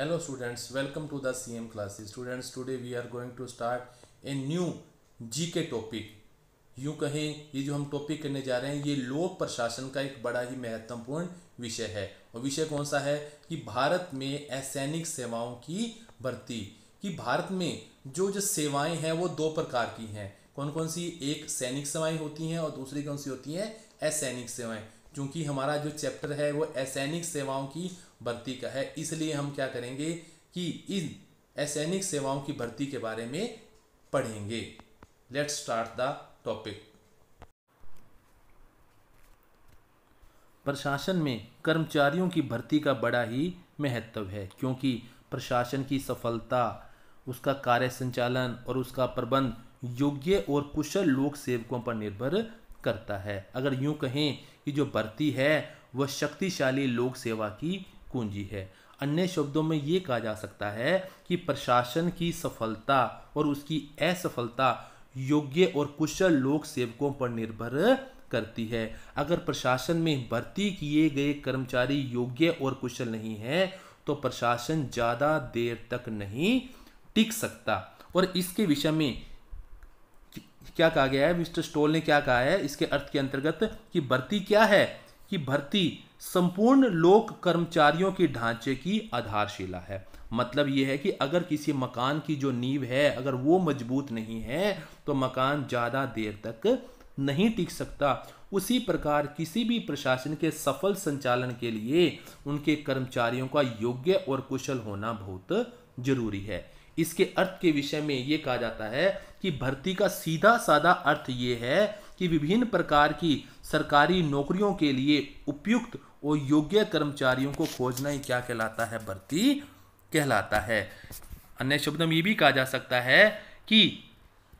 hello students welcome to the cm classes students today we are going to start a new gk topic यू कहें ये जो हम topic करने जा रहे हैं ये लोक प्रशासन का एक बड़ा ही महत्वपूर्ण विषय है और विषय कौन सा है कि भारत में असैनिक सेवाओं की भर्ती कि भारत में जो जो सेवाएं हैं वो दो प्रकार की हैं कौन कौन सी एक सैनिक सेवाएं होती हैं और दूसरी कौन सी होती हैं असैनिक सेवाएं क्योंकि हमारा जो चैप्टर है वो असैनिक सेवाओं की भर्ती का है इसलिए हम क्या करेंगे कि इन असैनिक सेवाओं की भर्ती के बारे में पढ़ेंगे लेट्स स्टार्ट द टॉपिक प्रशासन में कर्मचारियों की भर्ती का बड़ा ही महत्व है क्योंकि प्रशासन की सफलता उसका कार्य संचालन और उसका प्रबंध योग्य और कुशल लोक सेवकों पर निर्भर करता है अगर यूं कहें कि जो भर्ती है वह शक्तिशाली लोक सेवा की कुंजी है अन्य शब्दों में ये कहा जा सकता है कि प्रशासन की सफलता और उसकी असफलता योग्य और कुशल लोक सेवकों पर निर्भर करती है अगर प्रशासन में भर्ती किए गए कर्मचारी योग्य और कुशल नहीं है तो प्रशासन ज़्यादा देर तक नहीं टिक सकता और इसके विषय में क्या कहा गया है मिस्टर स्टोल ने क्या कहा है इसके अर्थ के अंतर्गत कि भर्ती क्या है कि भर्ती संपूर्ण लोक कर्मचारियों की ढांचे की आधारशिला है मतलब यह है कि अगर किसी मकान की जो नींव है अगर वो मजबूत नहीं है तो मकान ज़्यादा देर तक नहीं टिक सकता उसी प्रकार किसी भी प्रशासन के सफल संचालन के लिए उनके कर्मचारियों का योग्य और कुशल होना बहुत जरूरी है इसके अर्थ के विषय में ये कहा जाता है कि भर्ती का सीधा साधा अर्थ ये है कि विभिन्न प्रकार की सरकारी नौकरियों के लिए उपयुक्त और योग्य कर्मचारियों को खोजना ही क्या कहलाता है भर्ती कहलाता है अन्य शब्द में ये भी कहा जा सकता है कि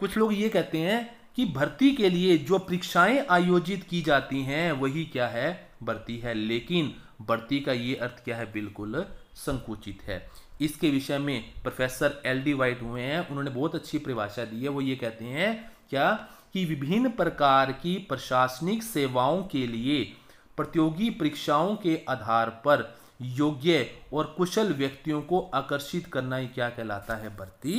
कुछ लोग ये कहते हैं कि भर्ती के लिए जो परीक्षाएं आयोजित की जाती हैं वही क्या है भर्ती है लेकिन भर्ती का ये अर्थ क्या है बिल्कुल संकुचित है इसके विषय में प्रोफेसर एल डी वाइट हुए हैं उन्होंने बहुत अच्छी परिभाषा दी है वो ये कहते हैं क्या कि विभिन्न प्रकार की प्रशासनिक सेवाओं के लिए प्रतियोगी परीक्षाओं के आधार पर योग्य और कुशल व्यक्तियों को आकर्षित करना ही क्या कहलाता है भर्ती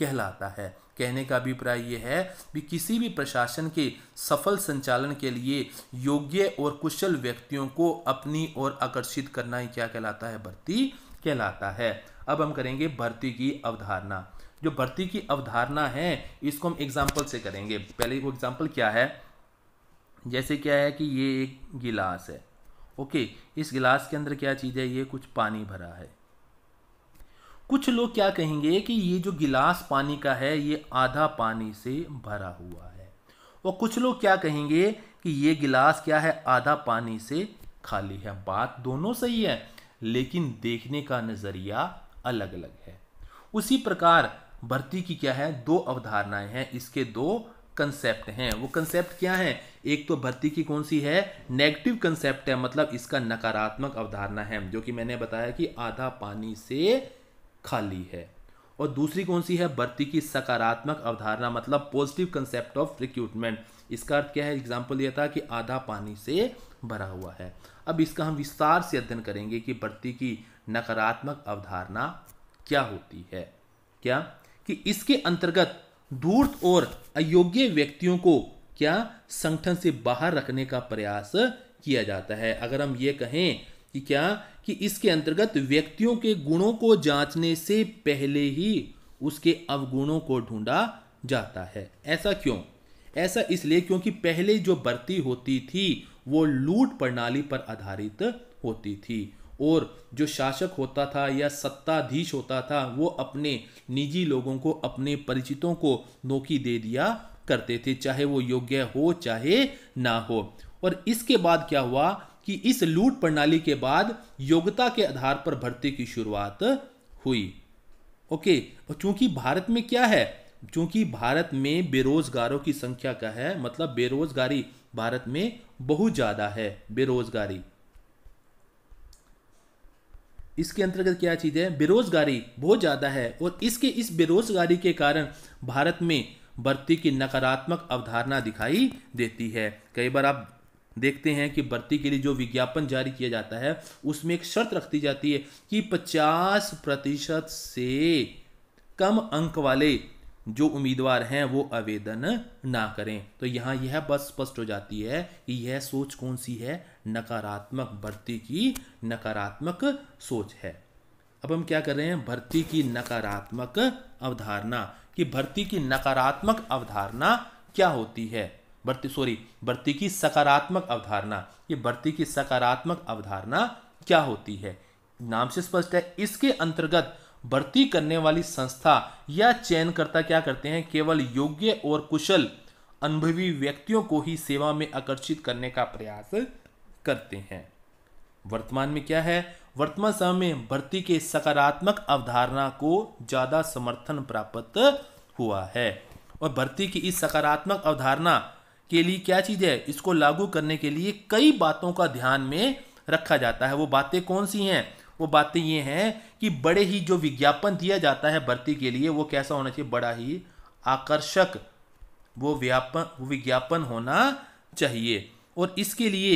कहलाता है कहने का अभिप्राय यह है कि किसी भी प्रशासन के सफल संचालन के लिए योग्य और कुशल व्यक्तियों को अपनी ओर आकर्षित करना ही क्या कहलाता है भर्ती कहलाता है अब हम करेंगे भर्ती की अवधारणा जो भर्ती की अवधारणा है इसको हम एग्जाम्पल से करेंगे पहले वो एग्जाम्पल क्या है जैसे क्या है कि ये एक गिलास है ओके इस गिलास के अंदर क्या चीज़ है ये कुछ पानी भरा है कुछ लोग क्या कहेंगे कि ये जो गिलास पानी का है ये आधा पानी से भरा हुआ है और कुछ लोग क्या कहेंगे कि ये गिलास क्या है आधा पानी से खाली है बात दोनों सही है लेकिन देखने का नज़रिया अलग अलग है उसी प्रकार भर्ती की क्या है दो अवधारणाएं हैं इसके दो कंसेप्ट हैं वो कंसेप्ट क्या है एक तो भर्ती की कौन सी है नेगेटिव कंसेप्ट है मतलब इसका नकारात्मक अवधारणा है जो कि मैंने बताया कि आधा पानी से खाली है और दूसरी कौन सी है भर्ती की सकारात्मक अवधारणा मतलब पॉजिटिव कंसेप्ट ऑफ रिक्रूटमेंट इसका अर्थ क्या है एग्जाम्पल दिया था कि आधा पानी से भरा हुआ है अब इसका हम विस्तार से अध्ययन करेंगे कि भर्ती की नकारात्मक अवधारणा क्या होती है क्या कि इसके अंतर्गत धूर्त और अयोग्य व्यक्तियों को क्या संगठन से बाहर रखने का प्रयास किया जाता है अगर हम ये कहें कि क्या कि इसके अंतर्गत व्यक्तियों के गुणों को जांचने से पहले ही उसके अवगुणों को ढूंढा जाता है ऐसा क्यों ऐसा इसलिए क्योंकि पहले जो भर्ती होती थी वो लूट प्रणाली पर आधारित होती थी और जो शासक होता था या सत्ताधीश होता था वो अपने निजी लोगों को अपने परिचितों को नौकी दे दिया करते थे चाहे वो योग्य हो चाहे ना हो और इसके बाद क्या हुआ कि इस लूट प्रणाली के बाद योग्यता के आधार पर भर्ती की शुरुआत हुई ओके और चूंकि भारत में क्या है चूंकि भारत में बेरोजगारों की संख्या का है मतलब बेरोजगारी भारत में बहुत ज़्यादा है बेरोजगारी इसके अंतर्गत क्या चीज़ है बेरोजगारी बहुत ज़्यादा है और इसके इस बेरोजगारी के कारण भारत में भर्ती की नकारात्मक अवधारणा दिखाई देती है कई बार आप देखते हैं कि भर्ती के लिए जो विज्ञापन जारी किया जाता है उसमें एक शर्त रख दी जाती है कि 50 प्रतिशत से कम अंक वाले जो उम्मीदवार हैं वो आवेदन ना करें तो यहाँ यह बात स्पष्ट हो जाती है कि यह सोच कौन सी है नकारात्मक भर्ती की नकारात्मक सोच है अब हम क्या कर रहे हैं भर्ती की नकारात्मक अवधारणा कि भर्ती की नकारात्मक अवधारणा क्या होती है भर्ती सॉरी भर्ती की सकारात्मक अवधारणा ये भर्ती की सकारात्मक अवधारणा क्या होती है नाम से स्पष्ट है इसके अंतर्गत भर्ती करने वाली संस्था या चयनकर्ता क्या करते हैं केवल योग्य और कुशल अनुभवी व्यक्तियों को ही सेवा में आकर्षित करने का प्रयास करते हैं वर्तमान में क्या है वर्तमान समय में भर्ती के सकारात्मक अवधारणा को ज़्यादा समर्थन प्राप्त हुआ है और भर्ती की इस सकारात्मक अवधारणा के लिए क्या चीज़ है इसको लागू करने के लिए कई बातों का ध्यान में रखा जाता है वो बातें कौन सी हैं वो बातें ये हैं कि बड़े ही जो विज्ञापन दिया जाता है भर्ती के लिए वो कैसा होना चाहिए बड़ा ही आकर्षक वो व्यापन विज्ञापन होना चाहिए और इसके लिए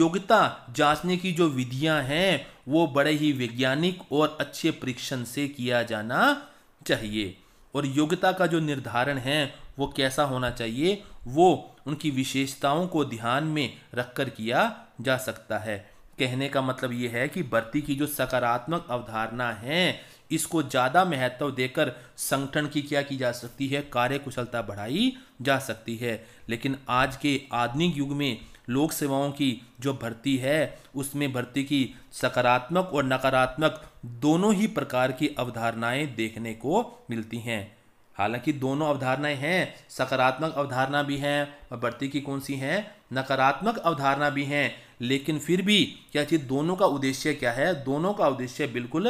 योग्यता जांचने की जो विधियां हैं वो बड़े ही वैज्ञानिक और अच्छे परीक्षण से किया जाना चाहिए और योग्यता का जो निर्धारण है वो कैसा होना चाहिए वो उनकी विशेषताओं को ध्यान में रखकर किया जा सकता है कहने का मतलब ये है कि भर्ती की जो सकारात्मक अवधारणा है इसको ज़्यादा महत्व देकर संगठन की क्या की जा सकती है कार्यकुशलता बढ़ाई जा सकती है लेकिन आज के आधुनिक युग में लोक सेवाओं की जो भर्ती है उसमें भर्ती की सकारात्मक और नकारात्मक दोनों ही प्रकार की अवधारणाएं देखने को मिलती हैं हालांकि दोनों अवधारणाएं हैं सकारात्मक अवधारणा भी हैं बढ़ती की कौन सी हैं नकारात्मक अवधारणा भी हैं लेकिन फिर भी क्या चीज़ दोनों का उद्देश्य क्या है दोनों का उद्देश्य बिल्कुल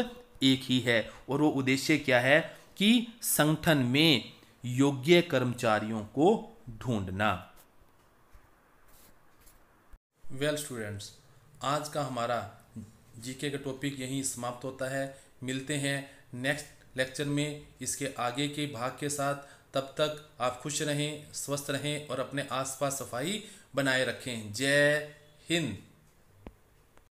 एक ही है और वो उद्देश्य क्या है कि संगठन में योग्य कर्मचारियों को ढूंढना वेल स्टूडेंट्स आज का हमारा जीके का टॉपिक यहीं समाप्त होता है मिलते हैं नेक्स्ट लेक्चर में इसके आगे के भाग के साथ तब तक आप खुश रहें स्वस्थ रहें और अपने आसपास सफाई बनाए रखें जय हिंद